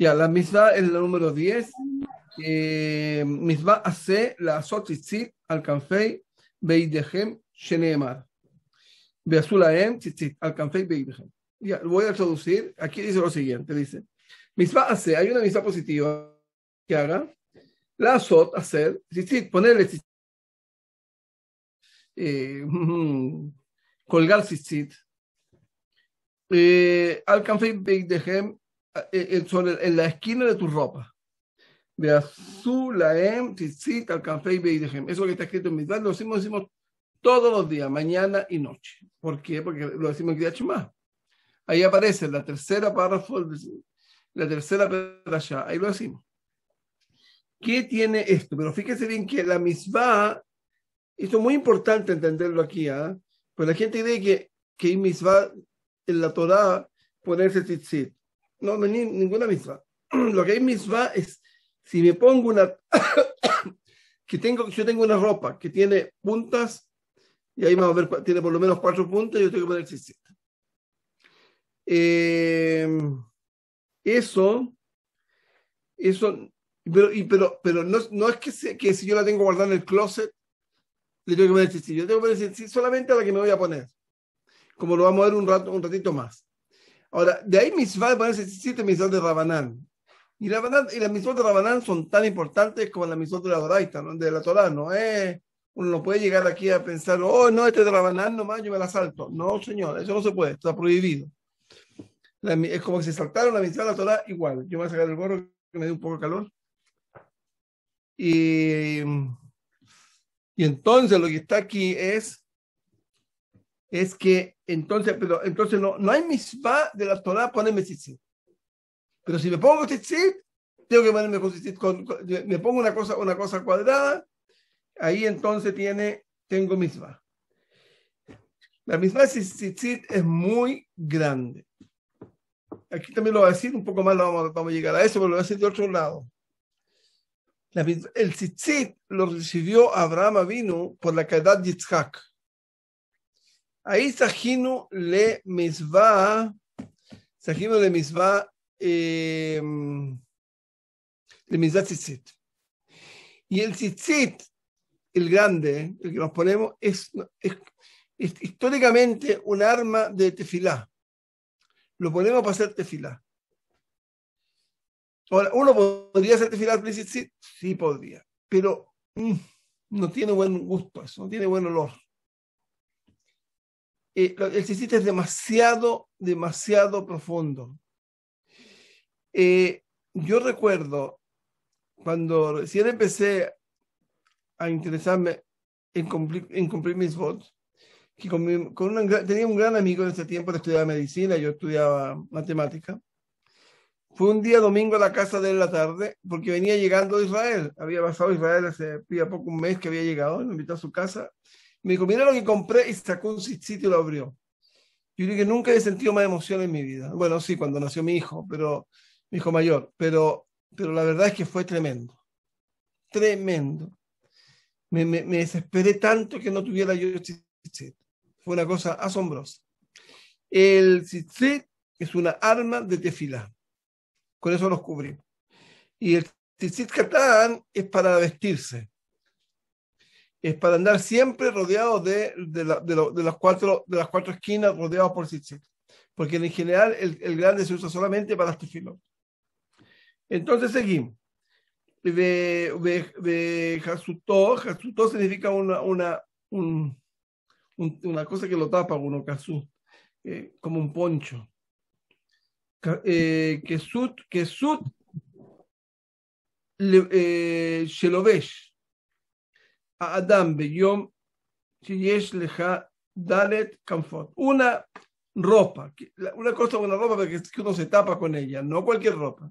Ya, la misma es la número 10. Eh, misma hace la azotitzit al canfei beidehem shenemar. Beazulaem tzitzit al canfei beidehem. Ya, voy a traducir. Aquí dice lo siguiente: dice, misma hace, hay una misma positiva que haga. La azot, hacer, tzitzit, ponerle tzitzit. Eh, colgar tzitzit. Eh, al canfei beidehem eh, eh, en, la esquina de tu ropa. De azul Tzitzit, Alcanfei, Beidehem. Eso que está escrito en Mitzvah, lo decimos, todos los días, mañana y noche. ¿Por qué? Porque lo decimos en más. Ahí aparece la tercera párrafo, la tercera allá ahí lo decimos. ¿Qué tiene esto? Pero fíjese bien que la misma, esto es muy importante entenderlo aquí, ¿ah? pues la gente cree que, que misma en la Torah ponerse tzitzit no, ninguna misma. Lo que hay misma es, si me pongo una, que tengo, yo tengo una ropa que tiene puntas, y ahí vamos a ver, tiene por lo menos cuatro puntas, yo tengo que poner 600. Em, eso, eso, pero, pero, pero no, es que, que si yo la tengo guardada en el closet, le tengo que poner 600. Yo tengo que poner solamente a la que me voy a poner, como lo vamos a ver un, rato, un ratito más. Ahora, de ahí va de ponerse siete de Rabanán. Y, y las misvot de Rabanán son tan importantes como las misvot de la Doraita, ¿no? de la Torá, ¿no? Eh, uno no puede llegar aquí a pensar, oh, no, este de Rabanán nomás yo me la salto. No, señor, eso no se puede, está prohibido. es como si saltaron la misvá de la Torah igual. Yo me voy a sacar el gorro que me dio un poco de calor. Y, y entonces lo que está aquí es es que entonces, pero entonces no, no hay misma de la Torah ponerme tzitzit. Pero si me pongo tzitzit, tengo que ponerme con me pongo una cosa, una cosa cuadrada, ahí entonces tiene, tengo misma. La misma tzitzit es muy grande. Aquí también lo voy a decir, un poco más vamos, vamos a llegar a eso, pero lo voy a decir de otro lado. el tzitzit lo recibió Abraham Avinu por la caída de Yitzhak Ahí le misba, Sajinu le misba, em, le Y el tzitzit, el grande, el que nos ponemos, es, históricamente un arma de tefilá. Lo ponemos para hacer tefilá. Ahora, ¿uno podría hacer tefilá el tzitzit? Sí, podría. Pero mm, no tiene buen gusto eso, no tiene buen olor. Eh, el sistema es demasiado, demasiado profundo. Eh, yo recuerdo cuando recién empecé a interesarme en cumplir, mis votos, que tenía un gran amigo en ese tiempo que estudiaba medicina, yo estudiaba matemática. Fue un día domingo a la casa de él la tarde, porque venía llegando de Israel. Había pasado Israel hace poco un mes que había llegado, me invitó a su casa me dijo, mira lo que compré y sacó un sitio y lo abrió. Yo dije, nunca he sentido más emoción en mi vida. Bueno, sí, cuando nació mi hijo, pero mi hijo mayor, pero, pero la verdad es que fue tremendo. Tremendo. Me, desesperé tanto que no tuviera yo tzitzit. Fue una cosa asombrosa. El tzitzit es una arma de tefilá. Con eso los cubrimos. Y el tzitzit katán es para vestirse es para andar siempre rodeado de, de, cuatro, de las cuatro esquinas, rodeados por tzitzit. Porque en general el, grande se usa solamente para este filo. Entonces seguimos. Jasutó, jasutó significa una, una, un, una cosa que lo tapa uno, eh, como un poncho. Eh, kesut, kesut, eh, shelovesh Adam Beyom es Leja Dalet Comfort. Una ropa, una cosa, una ropa que uno se tapa con ella, no cualquier ropa.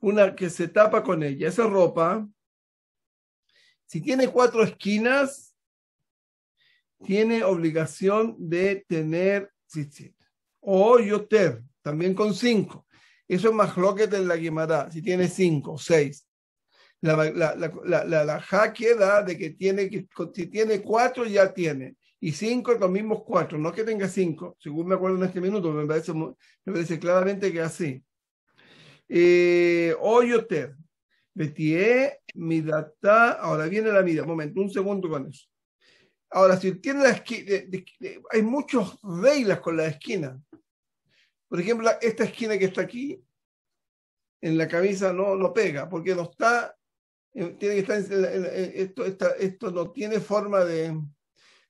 Una que se tapa con ella. Esa ropa, si tiene cuatro esquinas, tiene obligación de tener tzitzit. O yoter, también con cinco. Eso es más que en la Guimara, si tiene cinco, seis. La, la, la, la de que tiene que, si tiene cuatro, ya tiene. Y cinco, los mismos cuatro. No que tenga cinco, según me acuerdo en este minuto, me parece, me parece claramente que así. Eh, Oyoter, mi data Ahora viene la vida Momento, un segundo con eso. Ahora, si tiene la esquina, hay muchas reglas con la esquina. Por ejemplo, esta esquina que está aquí, en la camisa no, no pega, porque no está eh, tiene que estar, eh, esto, esto no tiene forma de,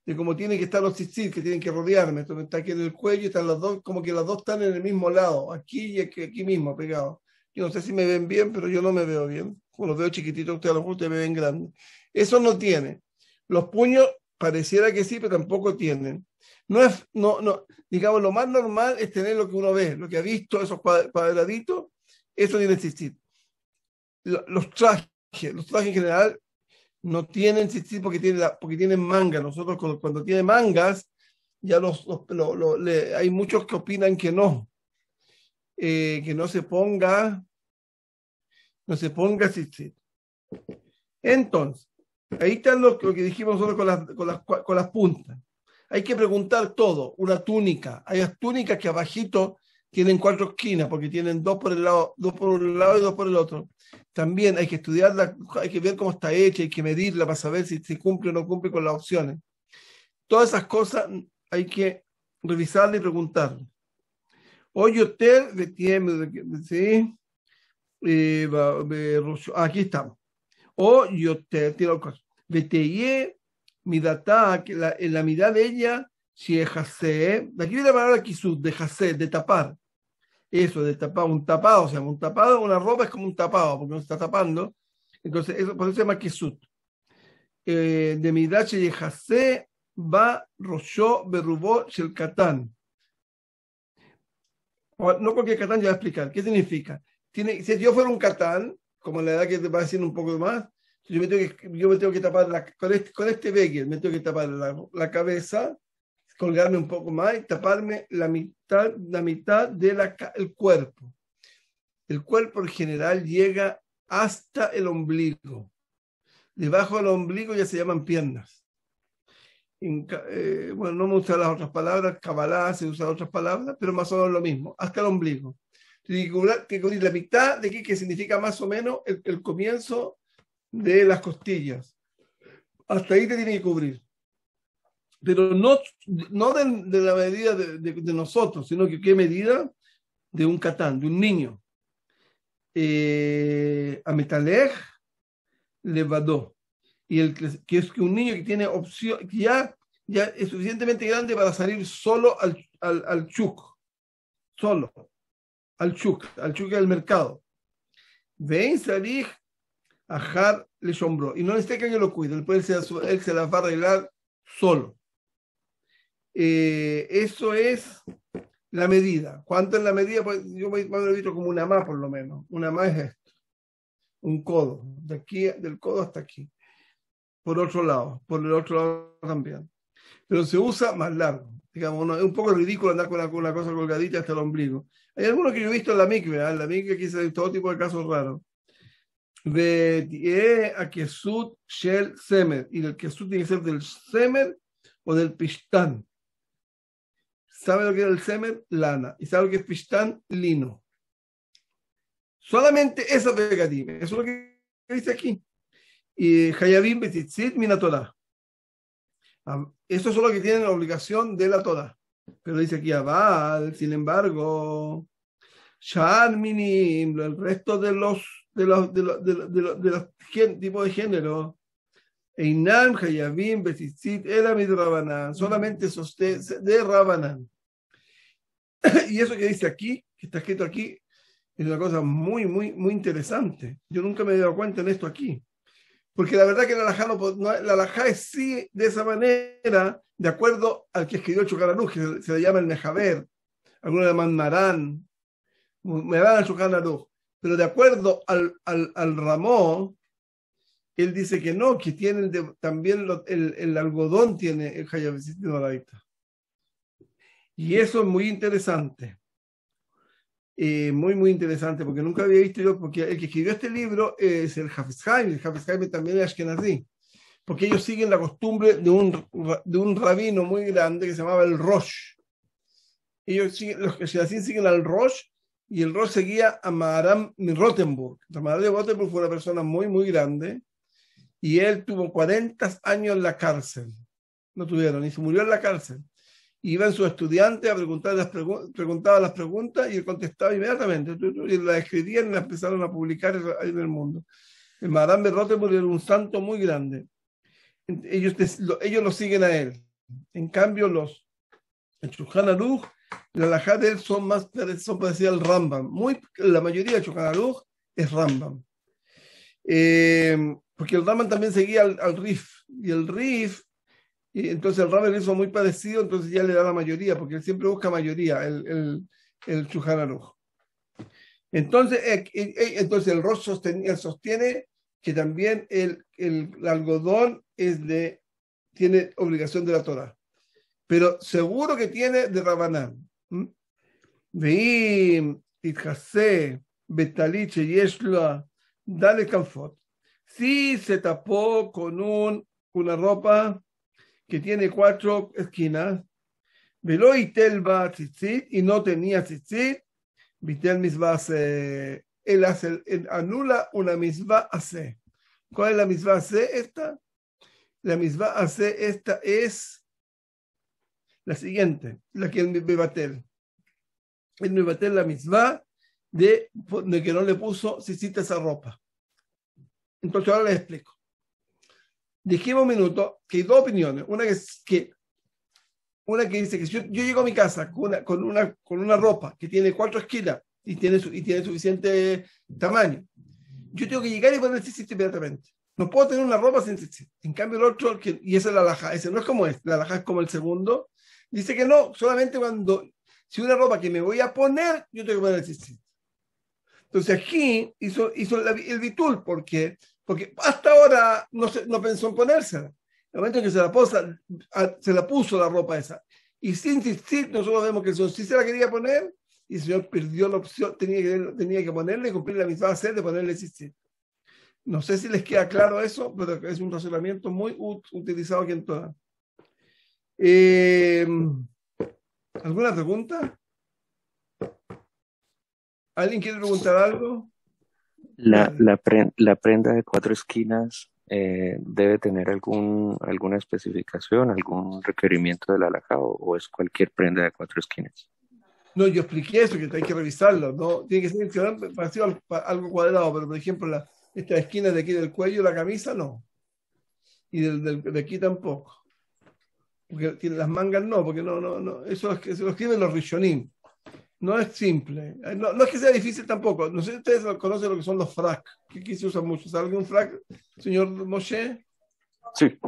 de como tiene que estar los tzitzit, que tienen que rodearme. está aquí en el cuello, están las dos, como que las dos están en el mismo lado, aquí y aquí, mismo, pegado. Yo no sé si me ven bien, pero yo no me veo bien. Como los veo chiquititos, ustedes a lo mejor ustedes me ven grande. Eso no tiene. Los puños pareciera que sí, pero tampoco tienen. No es, no, no, digamos, lo más normal es tener lo que uno ve, lo que ha visto, esos cuadraditos, eso tiene tzitzit. Los trajes los trajes en general no tienen tzitzit porque, tiene porque tienen manga. Nosotros cuando, tiene mangas, ya los, hay muchos que opinan que no. Eh, que no se ponga, no se ponga Entonces, ahí están lo, que dijimos nosotros con las, con, las, puntas. Hay que preguntar todo, una túnica. Hay túnicas que abajito tienen cuatro esquinas porque tienen dos por el lado, dos por un lado y dos por el otro. También hay que estudiarla, hay que ver cómo está hecha, hay que medirla para saber si, si cumple o no cumple con las opciones. Todas esas cosas hay que revisarla y preguntarlas. Oye, usted de ¿sí? Eh, aquí estamos. O yo te tiro mi data, en la mitad de ella Shehase, aquí viene la palabra kisut, de jase, de tapar. Eso, de tapar, un tapado, o sea, un tapado, una ropa es como un tapado, porque no se está tapando. Entonces, eso, por eso se llama kisut. Eh, de midache va va rosho berubó el No cualquier catán ya va a explicar. ¿Qué significa? Tiene, si yo fuera un catán, como la edad que te va decir un poco más, yo me tengo que, tapar con, este, con me tengo que tapar la cabeza, colgarme un poco más y taparme la mitad, la mitad del cuerpo. El cuerpo en general llega hasta el ombligo. Debajo del ombligo ya se llaman piernas. Eh, bueno, no me gustan las otras palabras, cabalá se usan otras palabras, pero más o menos lo mismo, hasta el ombligo. Que cubrir la mitad de aquí, que significa más o menos el, el comienzo de las costillas. Hasta ahí te tiene que cubrir pero no, no de, la medida de, nosotros, sino que qué medida de un catán, de un niño. Eh, a Metalej levadó. Y el, que es que un niño que tiene opción, que ya, ya es suficientemente grande para salir solo al, al, chuk, solo, al chuk, al chuk del mercado. Ven, salir Ajar le sombró. Y no esté que alguien lo cuide, él, puede, ser él se la va a arreglar solo. Eh, eso es la medida. ¿Cuánto es la medida? Pues yo me, he visto como una más, por lo menos. Una más es esto. Un codo. De aquí, del codo hasta aquí. Por otro lado, por el otro lado también. Pero se usa más largo. Digamos, es un poco ridículo andar con la cosa colgadita hasta el ombligo. Hay algunos que yo he visto en la micve, en la micve aquí se todo tipo de casos raros. De a Kesut Shel Semer. Y el Kesut tiene que ser del Semer o del Pistán sabe lo que es el semer, lana, y sabe lo que es pistán, lino. Solamente eso pegatina, eso es lo que dice aquí. Y Hayabim Betitzit Mina Torah. Ah, eso es lo que tienen la obligación de la Torah. Pero dice aquí Abad, sin embargo, Minim, el resto de los de los de los, tipos de género, Einam Hayabim Betitzit Elamid Rabanan, solamente esos de, de Rabanan. y eso que dice aquí, que está escrito aquí, es una cosa muy, muy, muy interesante. Yo nunca me he dado cuenta en esto aquí. Porque la verdad que la alajá, no, es sí de esa manera, de acuerdo al que escribió Chucaranuj, que se, le llama el Nejaber, algunos le llaman Marán, Marán Chucaranuj. Pero de acuerdo al, al, Ramón, él dice que no, que tiene el también el, el, algodón tiene el la y eso es muy interesante. Eh, muy, muy interesante, porque nunca había visto yo, porque el que escribió este libro es el Hafizheim, el Hafizheim también es Ashkenazi, porque ellos siguen la costumbre de un, de un rabino muy grande que se llamaba el Rosh. Ellos los Ashkenazim siguen al Rosh y el Rosh seguía a Maharam Rottenburg. Maharam de Rottenburg fue una persona muy, muy grande y él tuvo 40 años en la cárcel. No tuvieron, y se murió en la cárcel iban sus estudiantes a preguntar las preguntaban las preguntas y él contestaba inmediatamente. Y las escribían y las empezaron a publicar en el mundo. El Madame de Rotterdam era un santo muy grande. Ellos, ellos lo siguen a él. En cambio, los el la Lajá de él son más son al Rambam. Muy, la mayoría de es Rambam. Eh, porque el Rambam también seguía al Rif. Y el Rif y entonces el Rabel hizo muy parecido, entonces ya le da la mayoría, porque él siempre busca mayoría, el, el, el Entonces, eh, eh, eh, entonces el Rosh sostiene, que también el, el, algodón es de, tiene obligación de la Torah, pero seguro que tiene de Rabanán. ¿Mm? Veim, Itjase, Betaliche, Yeshla, Dale Canfot. Si se tapó con una ropa que tiene cuatro esquinas. va a tzitzit y no tenía tzitzit. Vitel misva se. el hace, él anula una misva hace. ¿Cuál es la misva hace? Esta. La misva hace esta es la siguiente, la que el El batel la misva de, de, que no le puso tzitzit esa ropa. Entonces ahora le explico dijimos un minuto que hay dos opiniones. Una que, que, una que dice que si yo, llego a mi casa con una, con, una, con una ropa que tiene cuatro esquinas y tiene, y tiene suficiente tamaño, yo tengo que llegar y poner tzitzit inmediatamente. No puedo tener una ropa sin tzitzit. En cambio, el otro, que, y esa es la laja, ese no es como es este, la laja es como el segundo, dice que no, solamente cuando, si una ropa que me voy a poner, yo tengo que poner tzitzit. Entonces aquí hizo, hizo el, el porque porque hasta ahora no, pensó en ponérsela. El momento en que se la, se la puso la ropa esa. Y sin insistir, nosotros vemos que el señor sí se la quería poner y el señor perdió la opción, tenía que, tenía ponerle y cumplir la misma sed de ponerle insistir No sé si les queda claro eso, pero es un razonamiento muy utilizado aquí en toda. Eh, ¿Alguna pregunta? ¿Alguien quiere preguntar algo? La, la, la prenda de cuatro esquinas eh, debe tener algún, alguna especificación, algún requerimiento del la o, es cualquier prenda de cuatro esquinas. No, yo expliqué eso, que hay que revisarlo, ¿no? Tiene que ser parecido algo cuadrado, pero por ejemplo, la, esta de aquí del cuello, la camisa, no. Y de aquí tampoco. Porque tiene las mangas, no, porque no, no, no. Eso, se lo escriben los rishonim no es simple. Eh, no, es que sea difícil tampoco. No sé si ustedes conocen lo que son los frac. qué aquí se usa mucho. ¿Sabe un frac, señor Moshe? Sí.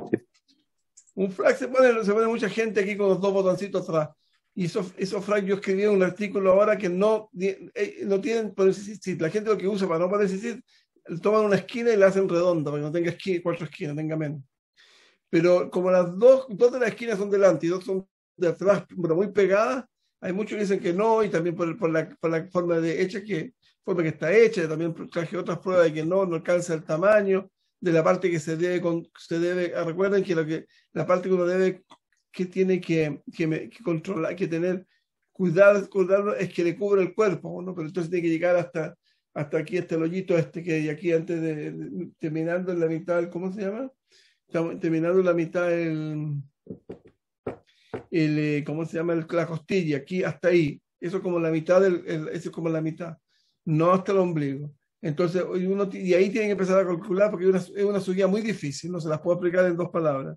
Un frac se pone, se pone mucha gente aquí con los dos botoncitos atrás. Y esos fracs, frac, yo escribí un artículo ahora que no, eh, no tienen decir, La gente lo que usa para no sit, toman una esquina y la hacen redonda, para que no tenga esquina, cuatro esquinas, tenga menos. Pero como las dos, dos de las esquinas son delante y dos son de atrás, pero muy pegadas, hay muchos que dicen que no, y también por, la, forma de hecha que, forma que está hecha, también traje otras pruebas de que no, no alcanza el tamaño de la parte que se debe, se debe ah, recuerden que, lo que la parte que uno debe, que tiene que, controlar, que tener, cuidado es que le cubre el cuerpo, ¿no? pero entonces tiene que llegar hasta, hasta aquí, este hoyito este que hay aquí antes de, terminando en la mitad, ¿cómo se llama? Estamos terminando en la mitad del el, eh, ¿cómo se llama? El, la costilla, aquí hasta ahí. Eso como la mitad del, el, como la mitad, no hasta el ombligo. Entonces, uno, y ahí tienen que empezar a calcular porque es una subida muy difícil, no se las puedo explicar en dos palabras.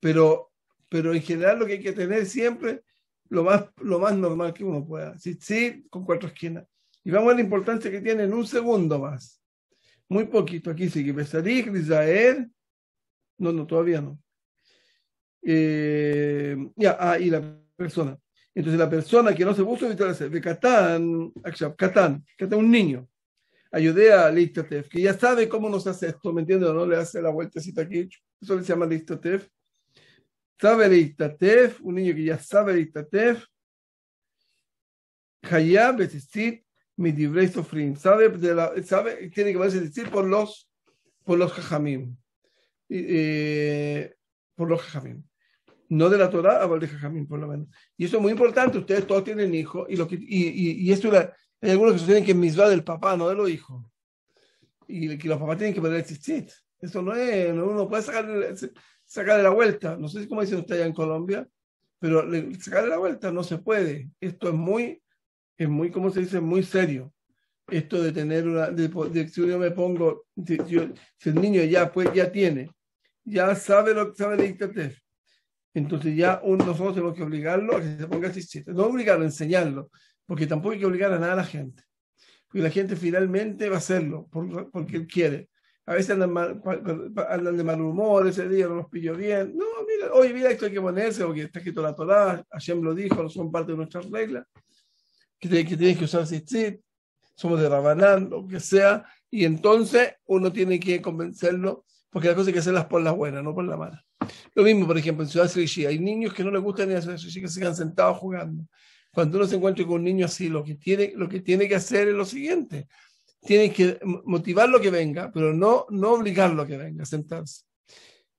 Pero, pero en general lo que hay que tener siempre lo más, lo más normal que uno pueda. Sí, sí, con cuatro esquinas. Y vamos a la importancia que tiene en un segundo más. Muy poquito. Aquí sigue Besarí, Grisael. No, no, todavía no. Eh, ya, ah, la persona. Entonces la persona que no se puso de Catán, Catán, Catán, un niño, ayudé a Tef, que ya sabe cómo nos hace esto, ¿me entiendes? No le hace la vueltecita aquí, eso le llama Tef. Sabe Tef, un niño que ya sabe Tef, Hayab es decir, Sofrim, sabe, de la, sabe, tiene que verse decir por los, por los Jajamim. Eh, por los Jajamim no de la Torah, a Valdeja Jajamín, por lo menos. Y eso es muy importante, ustedes todos tienen hijos, y, lo que, y, esto hay algunos que sostienen que es misma del papá, no de los hijos. Y que los papás tienen que poder existir. Eso no es, no, uno puede sacar, sacar de la vuelta. No sé cómo dicen ustedes allá en Colombia, pero sacar de la vuelta no se puede. Esto es muy, es muy, ¿cómo se dice? Muy serio. Esto de tener una, de, de, si yo me pongo, si, el niño ya, pues ya tiene, ya sabe lo que sabe de ITTF, entonces ya uno, nosotros tenemos que obligarlo a que se ponga el No obligarlo, enseñarlo, porque tampoco hay que obligar a nada a la gente. Porque la gente finalmente va a hacerlo porque él quiere. A veces andan, de mal humor ese día, no los pillo bien. No, mira, hoy mira, esto hay que ponerse, porque está escrito la Torah, Hashem lo dijo, no son parte de nuestras reglas, que, tienes que usar Sitzit, somos de Rabanán, lo que sea, y entonces uno tiene que convencerlo, porque las cosas hay que hacerlas por la buena, no por la mala. Lo mismo, por ejemplo, en Ciudad Selichi, hay niños que no les gusta ni a Ciudad que se quedan sentados jugando. Cuando uno se encuentra con un niño así, lo que tiene, que, hacer es lo siguiente. Tiene que motivar lo que venga, pero no, no obligarlo a que venga, a sentarse.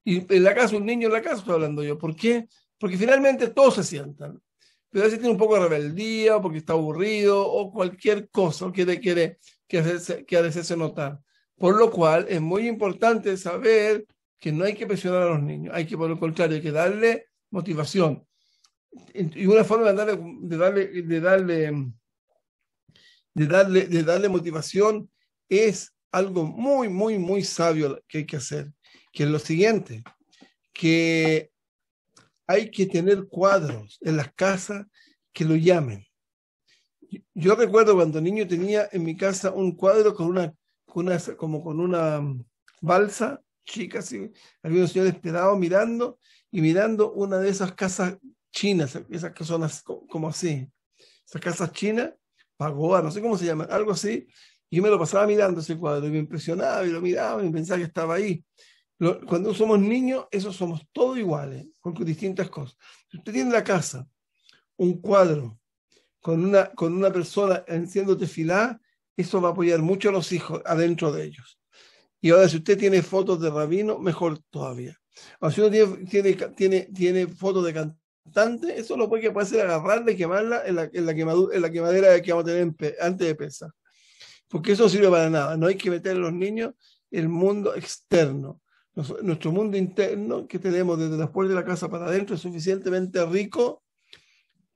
Y en la casa, un niño en la casa, estoy hablando yo. ¿Por qué? Porque finalmente todos se sientan. Pero a veces tiene un poco de rebeldía, porque está aburrido, o cualquier cosa que le quiere que, hacerse, que hacerse notar. Por lo cual es muy importante saber que no hay que presionar a los niños, hay que por lo contrario, hay que darle motivación. Y una forma de darle, de darle, de darle, de darle, de darle motivación es algo muy, muy, muy sabio que hay que hacer, que es lo siguiente, que hay que tener cuadros en las casas que lo llamen. Yo recuerdo cuando niño tenía en mi casa un cuadro con una como con una mm, balsa chicas y había un señor esperado mirando y mirando una de esas casas chinas, esas que son como así, esas casas chinas, pagoa, no sé cómo se llama, algo así, y yo me lo pasaba mirando ese cuadro y me impresionaba y lo miraba y pensaba que estaba ahí. cuando somos niños, eso somos todos iguales, con distintas cosas. Si usted tiene la casa un cuadro con una, con una persona haciéndote filá, eso va a apoyar mucho a los hijos adentro de ellos. Y ahora, si usted tiene fotos de rabino, mejor todavía. O si uno tiene, tiene, tiene, fotos de cantante, eso lo puede, puede hacer agarrarla y quemarla en la, en la, quemadura, en quemadera que vamos a tener antes de pesar. Porque eso sirve para nada. No hay que meter a los niños el mundo externo. nuestro mundo interno que tenemos desde después de la casa para adentro es suficientemente rico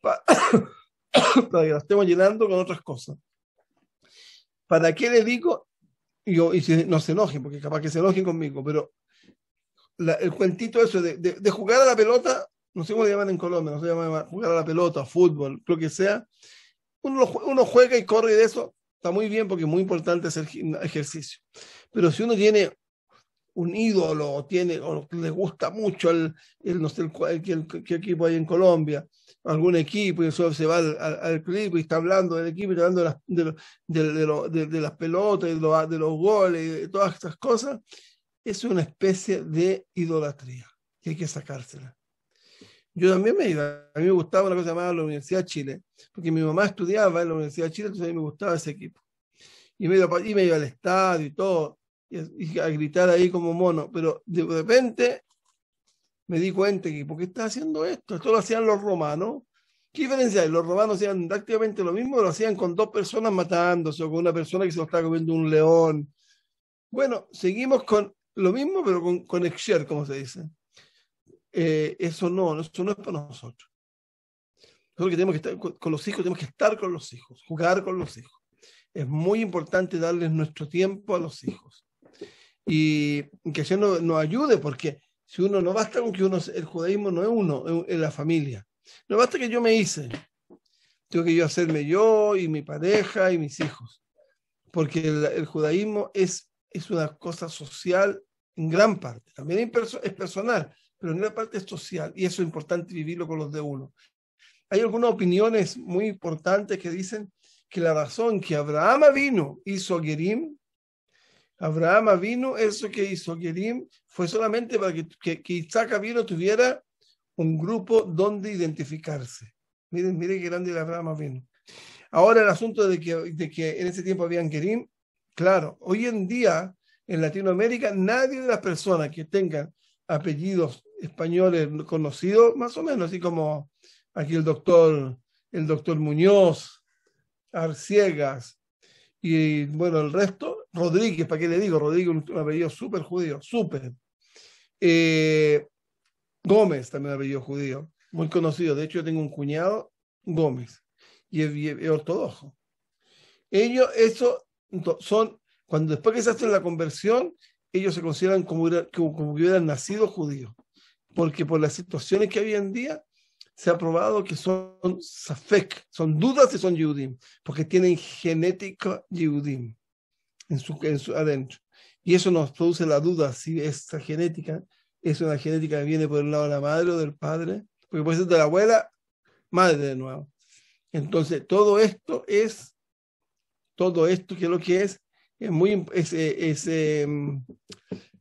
para, que lo estemos llenando con otras cosas. ¿Para qué le digo? y, no se enojen, porque capaz que se enojen conmigo, pero el cuentito eso de, jugar a la pelota, no sé cómo le llaman en Colombia, no se jugar a la pelota, fútbol, lo que sea, uno, uno juega y corre de eso, está muy bien porque es muy importante hacer ejercicio. Pero si uno tiene un ídolo o tiene o le gusta mucho el, el, no sé, qué equipo hay en Colombia, algún equipo, y eso se va al, al, y está hablando del equipo, y de las, pelotas, de, los goles, de todas estas cosas, es una especie de idolatría que hay que sacársela. Yo también me iba, a mí me gustaba una cosa llamada la Universidad de Chile, porque mi mamá estudiaba en la Universidad de Chile, entonces a mí me gustaba ese equipo. Y me iba, y me iba al estadio y todo y, a gritar ahí como mono, pero de repente me di cuenta que, ¿por qué está haciendo esto? Esto lo hacían los romanos. ¿Qué diferencia hay? Los romanos hacían prácticamente lo mismo, lo hacían con dos personas matándose o con una persona que se lo está comiendo un león. Bueno, seguimos con lo mismo, pero con, con como se dice. Eh, eso no, eso no es para nosotros. Nosotros que tenemos que estar con los hijos, tenemos que estar con los hijos, jugar con los hijos. Es muy importante darles nuestro tiempo a los hijos y que eso no ayude, porque si uno no basta con que uno, el judaísmo no es uno, es la familia. No basta que yo me hice, tengo que yo hacerme yo y mi pareja y mis hijos, porque el, judaísmo es, es una cosa social en gran parte, también es personal, pero en gran parte es social y eso es importante vivirlo con los de uno. Hay algunas opiniones muy importantes que dicen que la razón que Abraham vino hizo Gerim Abraham vino, eso que hizo Gerim fue solamente para que, que, Isaac vino tuviera un grupo donde identificarse. Miren, miren qué grande Abraham vino. Ahora el asunto de que, en ese tiempo habían Kerim claro, hoy en día en Latinoamérica nadie de las personas que tengan apellidos españoles conocidos, más o menos, así como aquí el doctor, el doctor Muñoz, Arciegas, y bueno, el resto, Rodríguez, ¿para qué le digo? Rodríguez, un apellido súper judío, súper. Eh, Gómez, también apellido judío, muy conocido. De hecho, yo tengo un cuñado, Gómez, y es, ortodoxo. Ellos, eso, son, cuando después que se hacen la conversión, ellos se consideran como, como, que hubieran nacido judíos, porque por las situaciones que había en día, se ha probado que son safek, son dudas y son judíos, porque tienen genética judíos en su, adentro. Y eso nos produce la duda si esta genética es una genética que viene por el lado de la madre o del padre, porque puede ser de la abuela, madre de nuevo. Entonces, todo esto es, todo esto que es lo que es, es muy, es, eh, es, em,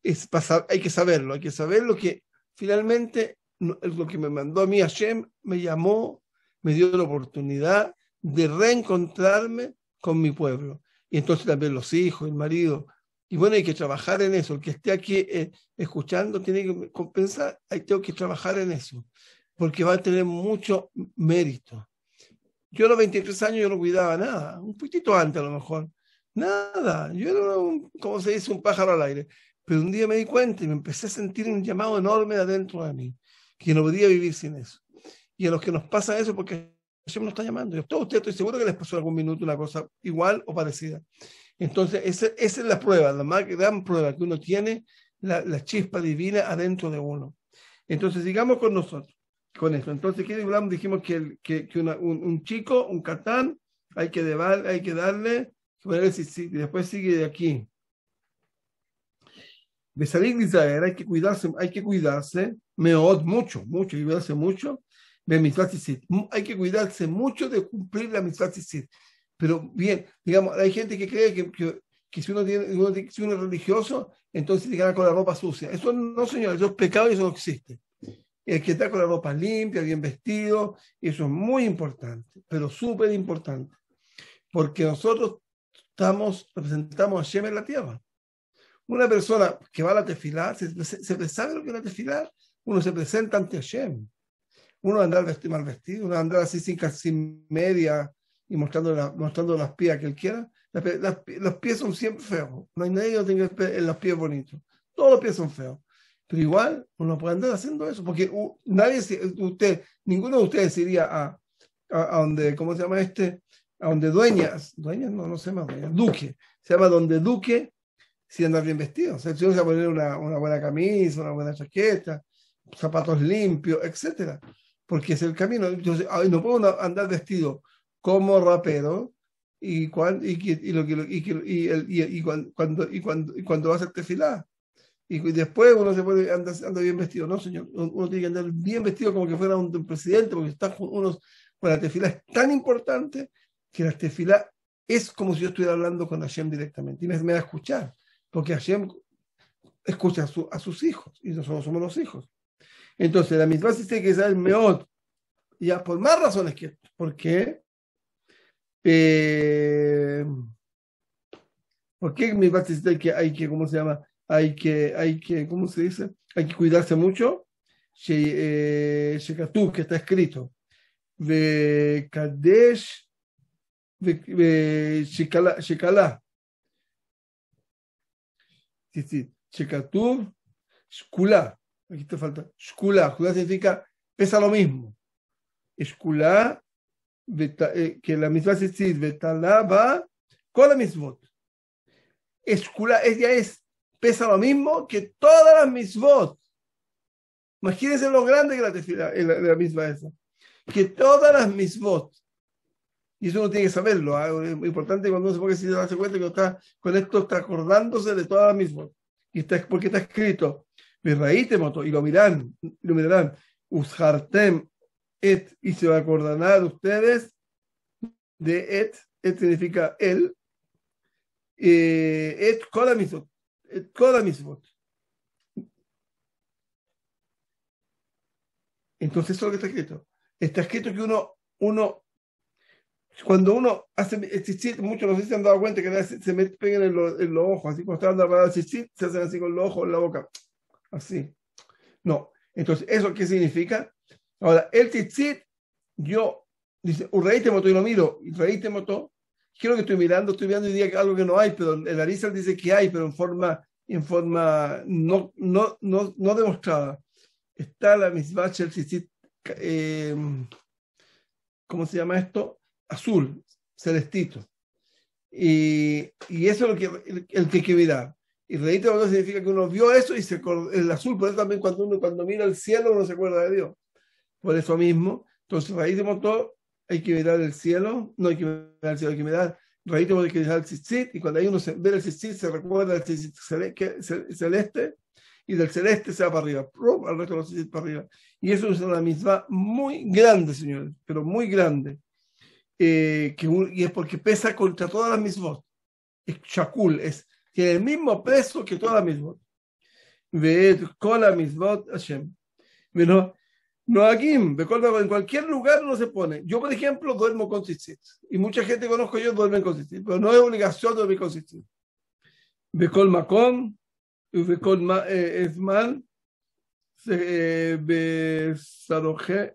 es, hay que saberlo, hay que saber lo que finalmente lo que me mandó a mí Hashem, me llamó, me dio la oportunidad de reencontrarme con mi pueblo y entonces también los hijos, el marido. Y bueno, hay que trabajar en eso. El que esté aquí eh, escuchando tiene que compensar, hay tengo que trabajar en eso, porque va a tener mucho mérito. Yo a los 23 años yo no cuidaba nada, un poquito antes a lo mejor, nada. Yo era, como se dice, un pájaro al aire. Pero un día me di cuenta y me empecé a sentir un llamado enorme adentro de mí, que no podía vivir sin eso. Y a los que nos pasa eso, porque Hashem nos está llamando. yo estoy seguro que les pasó algún minuto una cosa igual o parecida. Entonces, esa, es la prueba, la más gran prueba que uno tiene, la, la chispa divina adentro de uno. Entonces, digamos con nosotros, con eso. Entonces, ¿qué hablamos? Dijimos que, que, que un, chico, un catán, hay que, hay que darle, después sigue de aquí. De salir hay que cuidarse, hay que cuidarse, meod mucho, mucho, cuidarse mucho, hay que cuidarse mucho de cumplir la mitzvah Pero bien, digamos, hay gente que cree que, que, si, uno tiene, si uno es religioso, entonces llega con la ropa sucia. Eso no, señor, eso es pecado y eso no existe. El que está con la ropa limpia, bien vestido, eso es muy importante, pero súper importante. Porque nosotros estamos, representamos a Shem en la tierra. Una persona que va a la tefilar se, sabe lo que es la tefilar? uno se presenta ante Shem uno andar vestido, mal vestido, uno andar así sin, sin media y mostrando, las pies que él quiera. los pies son siempre feos. No hay nadie que tenga los pies bonitos. Todos los pies son feos. Pero igual uno puede andar haciendo eso, porque nadie, usted, ninguno de ustedes iría a, a, donde, ¿cómo se llama este? A donde dueñas, dueñas no, no se llama dueñas, duque, se llama donde duque, si anda bien vestido. O sea, si uno se va a poner una, una buena camisa, una buena chaqueta, zapatos limpios, etcétera porque es el camino. Entonces, no puedo andar vestido como rapero y, cuando, y, cuando, y, cuando, vas a tefilá. Y después uno se puede andar, anda bien vestido, ¿no, señor? Uno tiene que andar bien vestido como que fuera un, presidente, porque está, unos, la tefilá es tan importante que la tefilá es como si yo estuviera hablando con Hashem directamente. Y me, va a escuchar, porque Hashem escucha a, a sus hijos, y nosotros somos los hijos. Entonces, la misma sí que ser el meot. Ya, por más razones que. ¿Por qué? Eh, ¿Por qué mi que, hay que, ¿cómo se llama? Hay que, hay que, ¿cómo se dice? Hay que cuidarse mucho. Eh, que está escrito. Sí, sí. Shekatú. Shkula. Aquí te falta. Shkula. Shkula significa pesa lo mismo. Shkula, eh, que la misma es la va con la misma. Shkula, ella es, pesa lo mismo que todas las votos Imagínense lo grande que eh, la la, misma esa. Que todas las votos Y eso uno tiene que saberlo. Ah, es muy importante cuando uno se pone si se cuenta que está, con esto está acordándose de todas las mismas. Y está, porque está escrito y lo mirarán, y lo mirarán, ushartem et, y se de ustedes de et, et significa él, eh, et kodamisot, et kodamisot. Entonces eso es lo que está escrito. Está escrito que uno, uno cuando uno hace muchos no sé si se han dado cuenta que se me pegan en, los, ojos, así como están dando la palabra se hacen así con los ojos en la boca. Así. No. Entonces, ¿eso qué significa? Ahora, el tzitzit, yo, dice, te moto, y lo miro, te moto, quiero que estoy mirando, estoy mirando y diga algo que no hay, pero el Arizal dice que hay, pero en forma, en forma no, no, no, no demostrada. Está la misma el tzitzit, em, ¿cómo se llama esto? Azul, celestito. Y, y eso es lo que el, el que, y raíz de no significa que uno vio eso y se el azul, por eso también cuando uno cuando mira el cielo uno se acuerda de Dios. Por eso mismo, entonces raíz de motor hay que mirar el cielo, no hay que mirar el cielo, hay que mirar raíz de motor, hay que mirar el tzitzit, y cuando ahí uno se, ve el tzitzit se recuerda el tzitzit celeste, y del celeste se va para arriba, al resto de los para arriba. Y eso es una misma muy grande, señores, pero muy grande. Eh, que y es porque pesa contra todas las mismas. Es chacul, es que el mismo peso que todas las mismot. Ve con la mismot Hashem. No, no aquí, en cualquier lugar no se pone. Yo, por ejemplo, duermo con tzitzit. Y mucha gente que conozco yo duerme con tzitzit, pero no es obligación dormir con tzitzit. Becol Macón, Becol eh, Esmal, Besaroje, eh,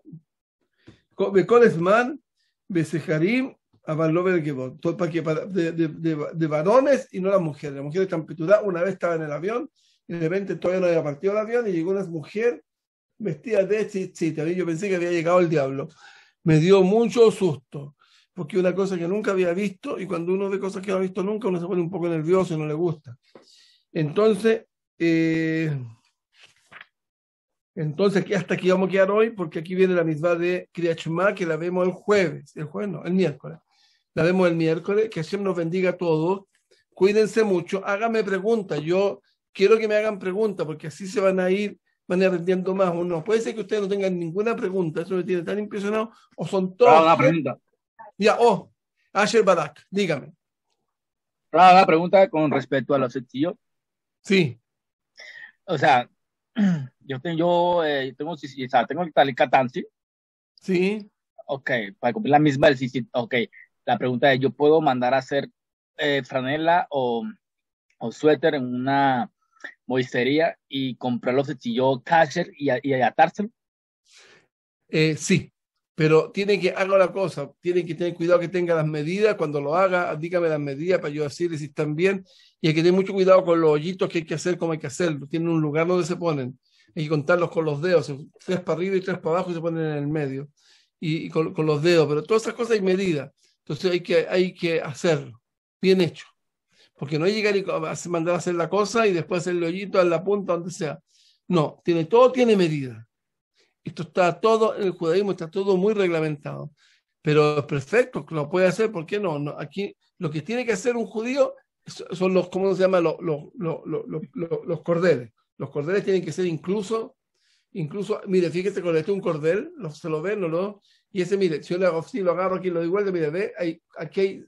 Becol Esmal, Besejarim, de, de, de, varones y no las mujeres. Las mujeres están pituradas. Una vez estaba en el avión y de repente todavía no había partido el avión y llegó una mujer vestida de chichita. yo pensé que había llegado el diablo. Me dio mucho susto porque una cosa que nunca había visto y cuando uno ve cosas que no ha visto nunca uno se pone un poco nervioso y no le gusta. Entonces, eh, entonces hasta aquí vamos a quedar hoy porque aquí viene la misma de Kriachma que la vemos el jueves, el jueves no, el miércoles la vemos el miércoles, que siempre nos bendiga a todos, cuídense mucho, hágame preguntas, yo quiero que me hagan preguntas, porque así se van a ir, van a ir más. Uno puede ser que ustedes no tengan ninguna pregunta, eso me tiene tan impresionado, o son todos. Una pregunta. Ya, oh, Asher Barak, dígame. la pregunta con respecto a los sencillos. Sí. O sea, yo tengo, yo, eh, tengo, o sea, tengo el Sí. Ok, para cumplir la misma sí Ok, la pregunta es, ¿yo puedo mandar a hacer eh, franela o, suéter en una moistería y comprar los cuchillos casher y, y atárselo? Eh, sí, pero tiene que hacer la cosa, tiene que tener cuidado que tenga las medidas, cuando lo haga, dígame las medidas para yo decirle si están bien, y hay que tener mucho cuidado con los hoyitos que hay que hacer, como hay que hacerlo, tienen un lugar donde se ponen, hay que contarlos con los dedos, tres para arriba y tres para abajo y se ponen en el medio, y, con, con, los dedos, pero todas esas cosas hay medidas, entonces hay que, hay que hacerlo, bien hecho. Porque no llegar y mandar a hacer la cosa y después hacer el hoyito a la punta, donde sea. No, tiene, todo tiene medida. Esto está todo, en el judaísmo está todo muy reglamentado. Pero es perfecto, lo puede hacer, ¿por qué no? aquí lo que tiene que hacer un judío son los, ¿cómo se llama? Los, los, los, cordeles. Los cordeles tienen que ser incluso, incluso, mire, fíjese, con este un cordel, se lo ven, no y ese, mire, si yo lo, lo agarro aquí y lo devuelvo, mire, ve, hay, aquí, hay,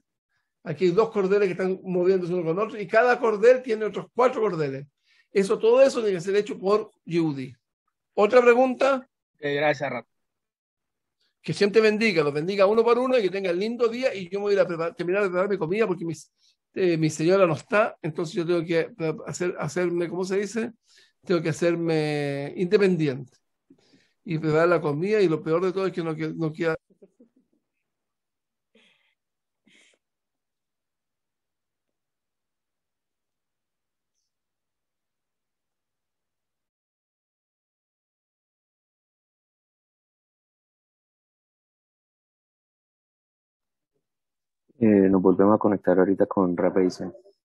aquí dos cordeles que están moviéndose uno con otro, y cada cordel tiene otros cuatro cordeles. Eso, todo eso tiene que ser hecho por Judy. ¿Otra pregunta? Eh, gracias, Rafa. Que siempre bendiga, los bendiga uno por uno y que tenga el lindo día. Y yo me voy a, terminar de preparar mi comida porque eh, mi señora no está, entonces yo tengo que eh, hacer, hacerme, ¿cómo se dice? Tengo que hacerme independiente y me la comida y lo peor de todo es que no, no queda... Eh, nos volvemos a conectar ahorita con Rapazen.